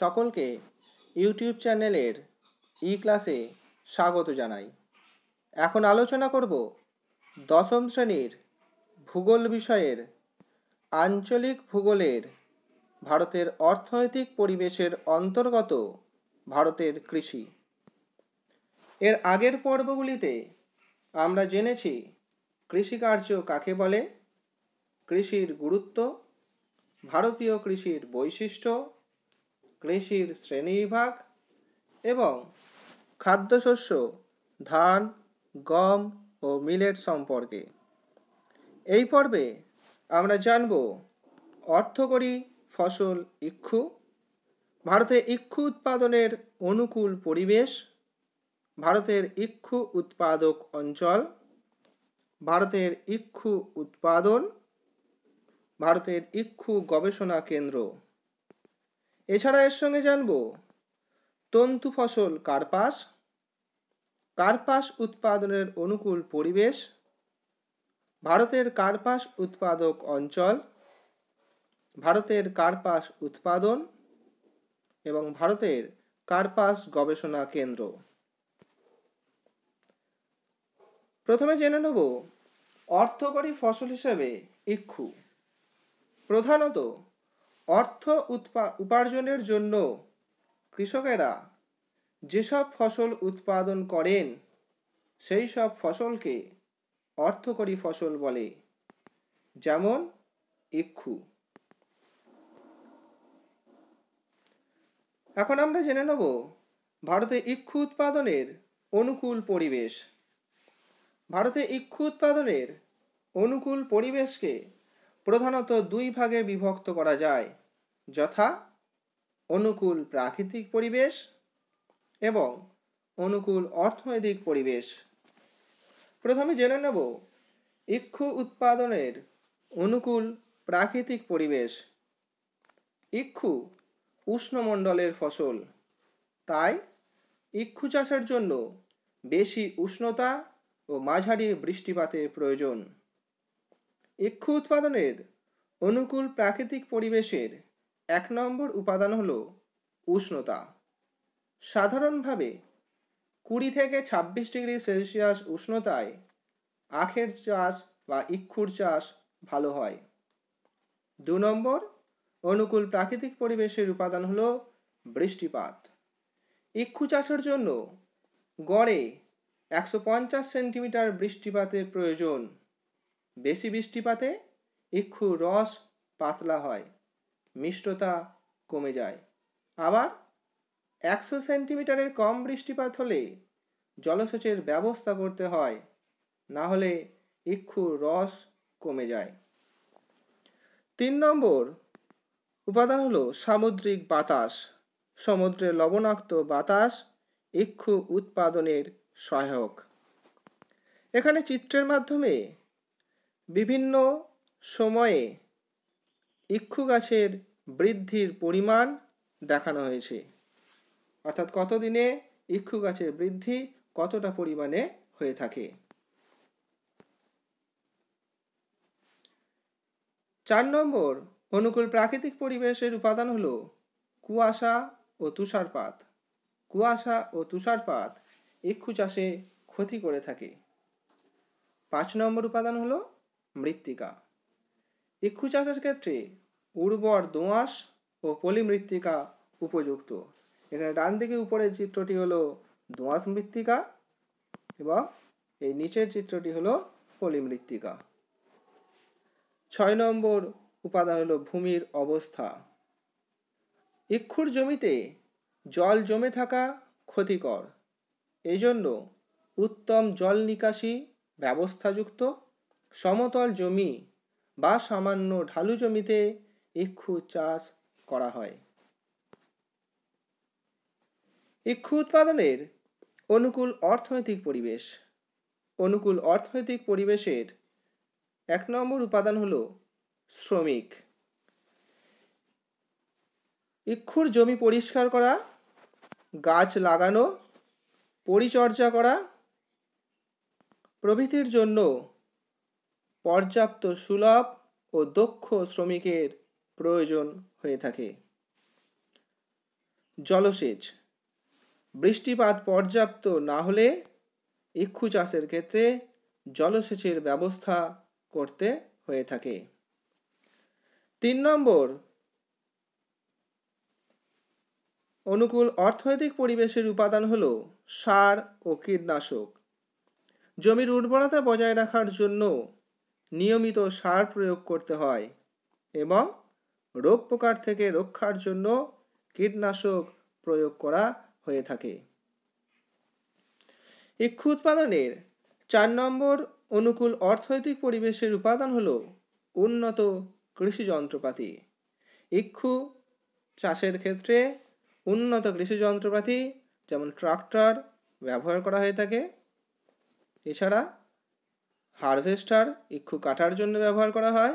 সকলকে ইউটিউব চ্যানেলের ই ক্লাসে স্বাগত জানাই এখন আলোচনা করব দশম শ্রেণীর ভূগোল বিষয়ের আঞ্চলিক ভূগোলের ভারতের অর্থনৈতিক পরিবেশের অন্তর্গত ভারতের কৃষি এর আগের পর্বগুলিতে আমরা জেনেছি কৃষিকার্য কাকে বলে কৃষির গুরুত্ব ভারতীয় কৃষির বৈশিষ্ট্য কৃষির শ্রেণীবিভাগ এবং খাদ্যশস্য ধান গম ও মিলেট সম্পর্কে এই পর্বে আমরা জানব অর্থকরী ফসল ইক্ষু ভারতে ইক্ষু উৎপাদনের অনুকূল পরিবেশ ভারতের ইক্ষু উৎপাদক অঞ্চল ভারতের ইক্ষু উৎপাদন ভারতের ইক্ষু গবেষণা কেন্দ্র এছাড়া এর সঙ্গে জানব তন্তু ফসল কার্পাস কার্পাস উৎপাদনের অনুকূল পরিবেশ ভারতের কার্পাস উৎপাদক অঞ্চল ভারতের কার্পাস উৎপাদন এবং ভারতের কার্পাস গবেষণা কেন্দ্র প্রথমে জেনে নেব অর্থকরী ফসল হিসেবে ইক্ষু প্রধানত অর্থ উপার্জনের জন্য কৃষকেরা যেসব ফসল উৎপাদন করেন সেই সব ফসলকে অর্থকরী ফসল বলে যেমন ইক্ষু এখন আমরা জেনে নেব ভারতে ইক্ষু উৎপাদনের অনুকূল পরিবেশ ভারতে ইক্ষু উৎপাদনের অনুকূল পরিবেশকে প্রধানত দুই ভাগে বিভক্ত করা যায় যথা অনুকূল প্রাকৃতিক পরিবেশ এবং অনুকূল অর্থনৈতিক পরিবেশ প্রথমে জেনে নেব ইক্ষু উৎপাদনের অনুকূল প্রাকৃতিক পরিবেশ ইক্ষু উষ্ণমণ্ডলের ফসল তাই ইক্ষু চাষের জন্য বেশি উষ্ণতা ও মাঝারি বৃষ্টিপাতের প্রয়োজন ইক্ষু উৎপাদনের অনুকূল প্রাকৃতিক পরিবেশের এক নম্বর উপাদান হল উষ্ণতা সাধারণভাবে কুড়ি থেকে ছাব্বিশ ডিগ্রি সেলসিয়াস উষ্ণতায় আখের চাষ বা ইক্ষুর চাষ ভালো হয় দু নম্বর অনুকূল প্রাকৃতিক পরিবেশের উপাদান হল বৃষ্টিপাত ইক্ষু চাষের জন্য গড়ে একশো পঞ্চাশ সেন্টিমিটার বৃষ্টিপাতের প্রয়োজন বেশি বৃষ্টিপাতে ইক্ষু রস পাতলা হয় মিষ্টতা কমে যায় আবার একশো সেন্টিমিটারের কম বৃষ্টিপাত হলে জলসেচের ব্যবস্থা করতে হয় না হলে ইক্ষুর রস কমে যায় তিন নম্বর উপাদান হলো সামুদ্রিক বাতাস সমুদ্রে লবণাক্ত বাতাস ইক্ষু উৎপাদনের সহায়ক এখানে চিত্রের মাধ্যমে বিভিন্ন সময়ে ইক্ষু গাছের বৃদ্ধির পরিমাণ দেখানো হয়েছে অর্থাৎ কত দিনে ইক্ষু গাছের বৃদ্ধি কতটা পরিমাণে হয়ে থাকে চার নম্বর অনুকূল প্রাকৃতিক পরিবেশের উপাদান হলো কুয়াশা ও তুষারপাত কুয়াশা ও তুষারপাত ইক্ষু চাষে ক্ষতি করে থাকে পাঁচ নম্বর উপাদান হলো মৃত্তিকা ইক্ষু চাষের ক্ষেত্রে উর্বর দোঁয়াশ ও পলি মৃত্তিকা উপযুক্ত এখানে ডান দিকে উপরের চিত্রটি হলো দোঁয়াশ মৃত্তিকা এবং এই নিচের চিত্রটি হলো পলি মৃত্তিকা ছয় নম্বর উপাদান হলো ভূমির অবস্থা ইক্ষুর জমিতে জল জমে থাকা ক্ষতিকর এই জন্য উত্তম জল নিকাশি ব্যবস্থাযুক্ত সমতল জমি বা সামান্য ঢালু জমিতে ইক্ষু চাষ করা হয় ইক্ষু উৎপাদনের অনুকূল অর্থনৈতিক পরিবেশ অনুকূল অর্থনৈতিক পরিবেশের এক নম্বর উপাদান হল শ্রমিক ইক্ষুর জমি পরিষ্কার করা গাছ লাগানো পরিচর্যা করা প্রভৃতির জন্য পর্যাপ্ত সুলভ ও দক্ষ শ্রমিকের প্রয়োজন হয়ে থাকে জলসেচ বৃষ্টিপাত পর্যাপ্ত না হলে ইক্ষু চাষের ক্ষেত্রে জলসেচের ব্যবস্থা করতে হয়ে থাকে তিন নম্বর অনুকূল অর্থনৈতিক পরিবেশের উপাদান হল সার ও কীটনাশক জমির উর্বরতা বজায় রাখার জন্য নিয়মিত সার প্রয়োগ করতে হয় এবং রোগ পোকার থেকে রক্ষার জন্য কীটনাশক প্রয়োগ করা হয়ে থাকে ইক্ষু উৎপাদনের চার নম্বর অনুকূল অর্থনৈতিক পরিবেশের উপাদান হল উন্নত কৃষি যন্ত্রপাতি ইক্ষু চাষের ক্ষেত্রে উন্নত কৃষি যন্ত্রপাতি যেমন ট্রাক্টর ব্যবহার করা হয়ে থাকে এছাড়া হারভেস্টার ইক্ষু কাটার জন্য ব্যবহার করা হয়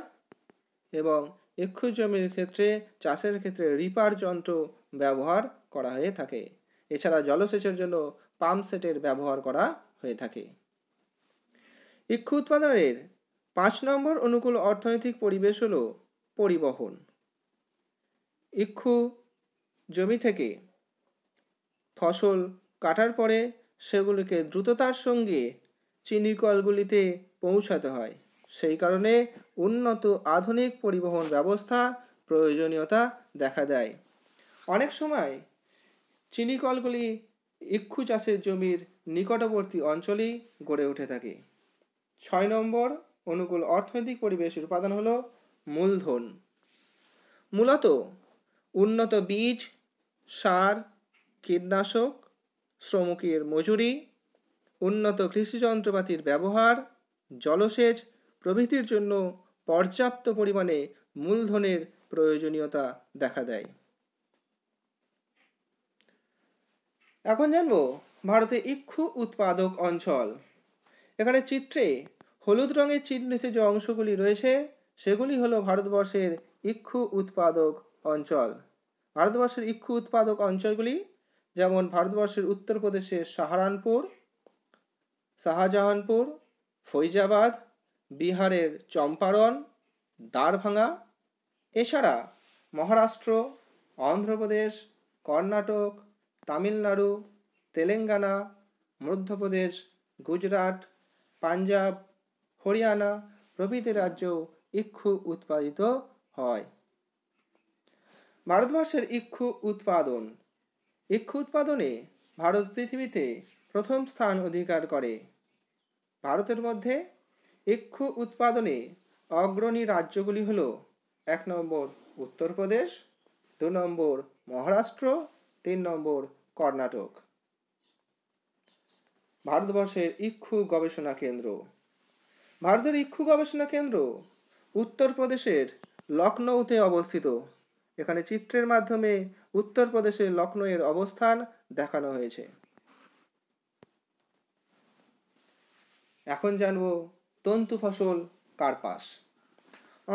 এবং ইক্ষু জমির ক্ষেত্রে চাষের ক্ষেত্রে রিপার যন্ত্র ব্যবহার করা হয়ে থাকে এছাড়া জলসেচের জন্য পাম্প সেটের ব্যবহার করা হয়ে থাকে ইক্ষু উৎপাদনের পাঁচ নম্বর অনুকূল অর্থনৈতিক পরিবেশ হল পরিবহন ইক্ষু জমি থেকে ফসল কাটার পরে সেগুলিকে দ্রুততার সঙ্গে চিনিকলগুলিতে পৌঁছাতে হয় সেই কারণে উন্নত আধুনিক পরিবহন ব্যবস্থা প্রয়োজনীয়তা দেখা দেয় অনেক সময় চিনিকলগুলি ইক্ষু চাষের জমির নিকটবর্তী অঞ্চলেই গড়ে উঠে থাকে ছয় নম্বর অনুকূল অর্থনৈতিক পরিবেশের উপাদান হল মূলধন মূলত উন্নত বীজ সার কীটনাশক শ্রমিকের মজুরি উন্নত কৃষি যন্ত্রপাতির ব্যবহার জলসেচ প্রভৃতির জন্য পর্যাপ্ত পরিমাণে মূলধনের প্রয়োজনীয়তা দেখা দেয় এখন জানব ভারতে ইক্ষু উৎপাদক অঞ্চল এখানে চিত্রে হলুদ রঙের চিহ্নিত যে অংশগুলি রয়েছে সেগুলি হলো ভারতবর্ষের ইক্ষু উৎপাদক অঞ্চল ভারতবর্ষের ইক্ষু উৎপাদক অঞ্চলগুলি যেমন ভারতবর্ষের উত্তরপ্রদেশের সাহারানপুর শাহজাহানপুর ফৈজাবাদ বিহারের চম্পারণ দ্বারভাঙা এছাড়া মহারাষ্ট্র অন্ধ্রপ্রদেশ কর্ণাটক তামিলনাড়ু তেলেঙ্গানা মধ্যপ্রদেশ গুজরাট পাঞ্জাব হরিয়ানা প্রভৃতি রাজ্যেও ইক্ষু উৎপাদিত হয় ভারতবর্ষের ইক্ষু উৎপাদন ইক্ষু উৎপাদনে ভারত পৃথিবীতে প্রথম স্থান অধিকার করে ভারতের মধ্যে ইক্ষু উৎপাদনে অগ্রণী রাজ্যগুলি হল এক নম্বর উত্তরপ্রদেশ দু নম্বর মহারাষ্ট্র তিন নম্বর কর্ণাটক ভারতবর্ষের ইক্ষু গবেষণা কেন্দ্র ভারতের ইক্ষু গবেষণা কেন্দ্র উত্তরপ্রদেশের লখনৌতে অবস্থিত এখানে চিত্রের মাধ্যমে উত্তরপ্রদেশের লখনৌয়ের অবস্থান দেখানো হয়েছে এখন জানব তন্তু ফসল কার্পাস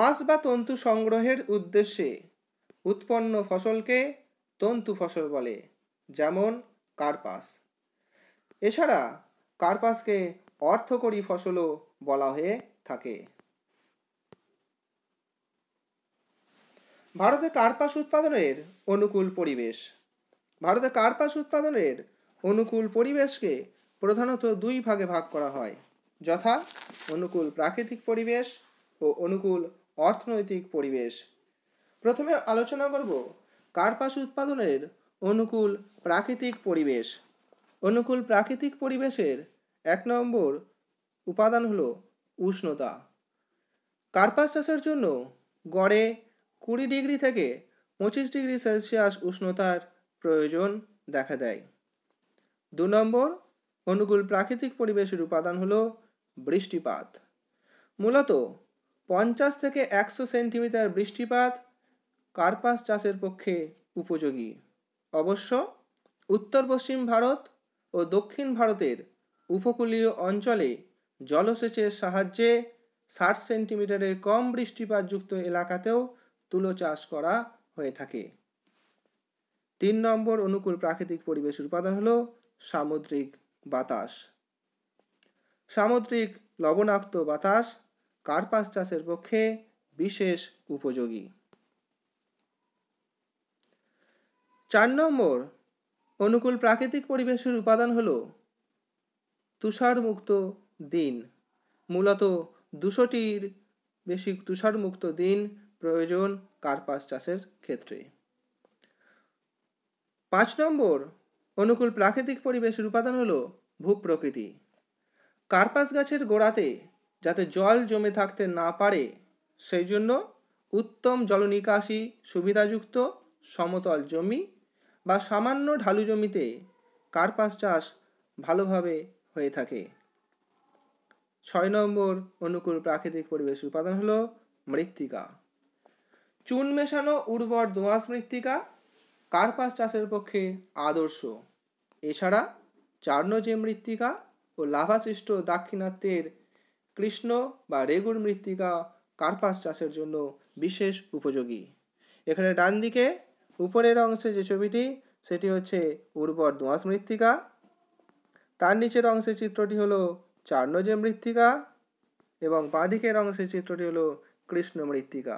আঁশ বা তন্তু সংগ্রহের উদ্দেশ্যে উৎপন্ন ফসলকে তন্তু ফসল বলে যেমন কার্পাস এছাড়া কার্পাসকে অর্থকরী ফসলও বলা হয়ে থাকে ভারতে কার্পাস উৎপাদনের অনুকূল পরিবেশ ভারতে কার্পাস উৎপাদনের অনুকূল পরিবেশকে প্রধানত দুই ভাগে ভাগ করা হয় যথা অনুকূল প্রাকৃতিক পরিবেশ ও অনুকূল অর্থনৈতিক পরিবেশ প্রথমে আলোচনা করব কার্পাস উৎপাদনের অনুকূল প্রাকৃতিক পরিবেশ অনুকূল প্রাকৃতিক পরিবেশের এক নম্বর উপাদান হলো উষ্ণতা কার্পাস চাষের জন্য গড়ে কুড়ি ডিগ্রি থেকে পঁচিশ ডিগ্রি সেলসিয়াস উষ্ণতার প্রয়োজন দেখা দেয় দু নম্বর অনুকূল প্রাকৃতিক পরিবেশের উপাদান হলো বৃষ্টিপাত মূলত পঞ্চাশ থেকে একশো সেন্টিমিটার বৃষ্টিপাত কার্পাস চাষের পক্ষে উপযোগী অবশ্য উত্তর পশ্চিম ভারত ও দক্ষিণ ভারতের উপকূলীয় অঞ্চলে জলসেচের সাহায্যে ষাট সেন্টিমিটারের কম বৃষ্টিপাতযুক্ত এলাকাতেও তুলো চাষ করা হয়ে থাকে তিন নম্বর অনুকূল প্রাকৃতিক পরিবেশের উপাদান হলো সামুদ্রিক বাতাস সামুদ্রিক লবণাক্ত বাতাস কার্পাস চাষের পক্ষে বিশেষ উপযোগী চার নম্বর অনুকূল প্রাকৃতিক পরিবেশের উপাদান হল তুষারমুক্ত দিন মূলত দুশোটির বেশি তুষারমুক্ত দিন প্রয়োজন কার্পাস চাষের ক্ষেত্রে পাঁচ নম্বর অনুকূল প্রাকৃতিক পরিবেশের উপাদান হল ভূপ্রকৃতি কার্পাস গাছের গোড়াতে যাতে জল জমে থাকতে না পারে সেই জন্য উত্তম জলনিকাশি সুবিধাযুক্ত সমতল জমি বা সামান্য ঢালু জমিতে কার্পাস চাষ ভালোভাবে হয়ে থাকে ছয় নম্বর অনুকূল প্রাকৃতিক পরিবেশ উপাদান হলো মৃত্তিকা চুন মেশানো উর্বর দোঁয়াশ মৃত্তিকা কার্পাস চাষের পক্ষে আদর্শ এছাড়া চার্ন যে মৃত্তিকা ও লাভাসৃষ্ট দাক্ষিণাত্যের কৃষ্ণ বা রেগুর মৃত্তিকা কার্পাস চাষের জন্য বিশেষ উপযোগী এখানে ডান দিকে উপরের অংশে যে ছবিটি সেটি হচ্ছে উর্বর দোঁয়াশ মৃত্তিকা তার নিচের অংশের চিত্রটি হলো চার্নজে মৃত্তিকা এবং বাঁদিকের অংশের চিত্রটি হলো কৃষ্ণ মৃত্তিকা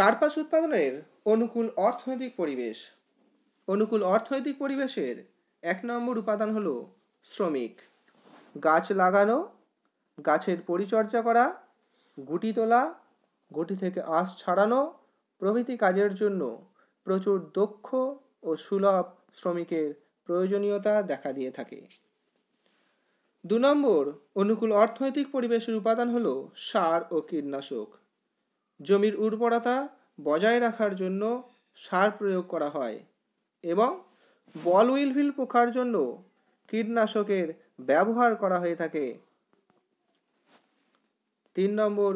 কার্পাস উৎপাদনের অনুকূল অর্থনৈতিক পরিবেশ অনুকূল অর্থনৈতিক পরিবেশের এক নম্বর উপাদান হলো শ্রমিক গাছ লাগানো গাছের পরিচর্যা করা গুটি তোলা গুটি থেকে আঁশ ছাড়ানো প্রভৃতি কাজের জন্য প্রচুর দক্ষ ও সুলভ শ্রমিকের প্রয়োজনীয়তা দেখা দিয়ে থাকে দু নম্বর অনুকূল অর্থনৈতিক পরিবেশের উপাদান হলো সার ও কীটনাশক জমির উর্বরতা বজায় রাখার জন্য সার প্রয়োগ করা হয় এবং বল উইলভিল পোকার জন্য কীটনাশকের ব্যবহার করা হয়ে থাকে তিন নম্বর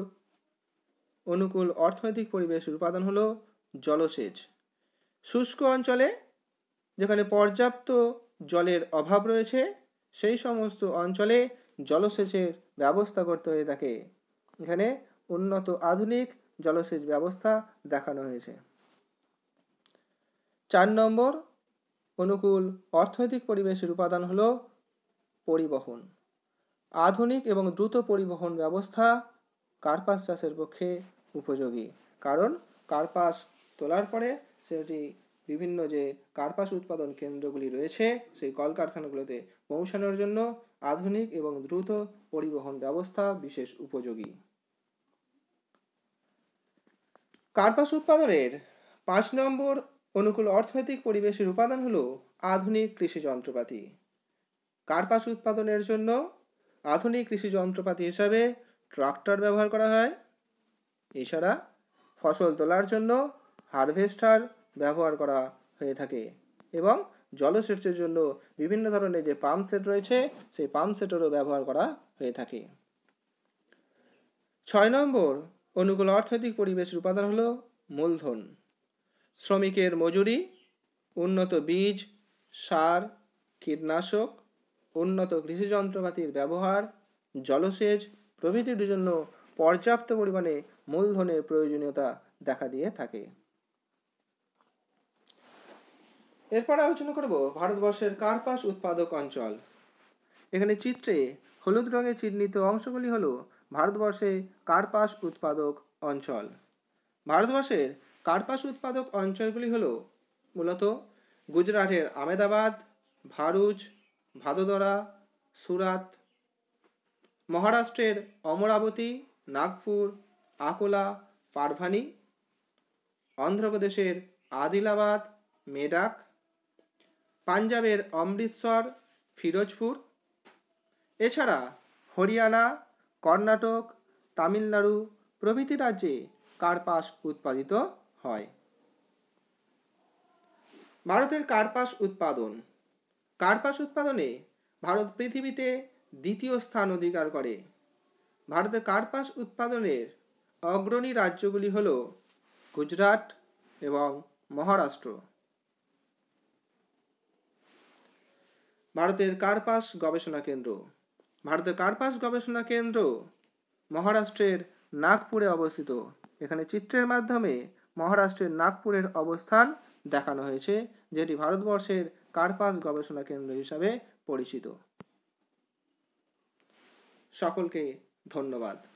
অনুকূল অর্থনৈতিক পরিবেশের উপাদান হলো জলসেচ শুষ্ক অঞ্চলে যেখানে পর্যাপ্ত জলের অভাব রয়েছে সেই সমস্ত অঞ্চলে জলসেচের ব্যবস্থা করতে হয়ে থাকে এখানে উন্নত আধুনিক জলসেচ ব্যবস্থা দেখানো হয়েছে চার নম্বর অনুকূল অর্থনৈতিক পরিবেশের উপাদান হল পরিবহন আধুনিক এবং দ্রুত পরিবহন ব্যবস্থা কার্পাস চাষের পক্ষে উপযোগী কারণ কার্পাস তোলার পরে সেটি বিভিন্ন যে কার্পাস উৎপাদন কেন্দ্রগুলি রয়েছে সেই কলকারখানাগুলোতে পৌঁছানোর জন্য আধুনিক এবং দ্রুত পরিবহন ব্যবস্থা বিশেষ উপযোগী কার্পাস উৎপাদনের পাঁচ নম্বর অনুকূল অর্থনৈতিক পরিবেশের উপাদান হল আধুনিক কৃষি যন্ত্রপাতি কার্পাস উৎপাদনের জন্য আধুনিক কৃষি যন্ত্রপাতি হিসাবে ট্রাক্টর ব্যবহার করা হয় এছাড়া ফসল তোলার জন্য হারভেস্টার ব্যবহার করা হয়ে থাকে এবং জলসেচের জন্য বিভিন্ন ধরনের যে পাম্প সেট রয়েছে সেই পাম্প সেটেরও ব্যবহার করা হয়ে থাকে ছয় নম্বর অনুকূল অর্থনৈতিক পরিবেশের উপাদান হলো মূলধন শ্রমিকের মজুরি উন্নত বীজ সার কীটনাশক উন্নত কৃষি যন্ত্রপাতির ব্যবহার জলসেচ প্রভৃতির জন্য পর্যাপ্ত পরিমাণে মূলধনের প্রয়োজনীয়তা দেখা দিয়ে থাকে এরপর আলোচনা করব ভারতবর্ষের কার্পাস উৎপাদক অঞ্চল এখানে চিত্রে হলুদ রঙে চিহ্নিত অংশগুলি হল ভারতবর্ষে কার্পাস উৎপাদক অঞ্চল ভারতবর্ষের কার্পাস উৎপাদক অঞ্চলগুলি হল মূলত গুজরাটের আমেদাবাদ ভারুচ ভাদোদরা সুরাত মহারাষ্ট্রের অমরাবতী নাগপুর আকোলা পারভানি অন্ধ্রপ্রদেশের আদিলাবাদ মেডাক পাঞ্জাবের অমৃতসর ফিরোজপুর এছাড়া হরিয়ানা কর্ণাটক তামিলনাড়ু প্রভৃতি রাজ্যে কার্পাস উৎপাদিত হয় ভারতের কার্পাস উৎপাদন কার্পাস উৎপাদনে ভারত পৃথিবীতে দ্বিতীয় স্থান অধিকার করে ভারতে কার্পাস উৎপাদনের অগ্রণী রাজ্যগুলি হল গুজরাট এবং মহারাষ্ট্র ভারতের কার্পাস গবেষণা কেন্দ্র ভারতের কার্পাস গবেষণা কেন্দ্র মহারাষ্ট্রের নাগপুরে অবস্থিত এখানে চিত্রের মাধ্যমে মহারাষ্ট্রের নাগপুরের অবস্থান দেখানো হয়েছে যেটি ভারতবর্ষের কার্পাস গবেষণা কেন্দ্র হিসাবে পরিচিত সকলকে ধন্যবাদ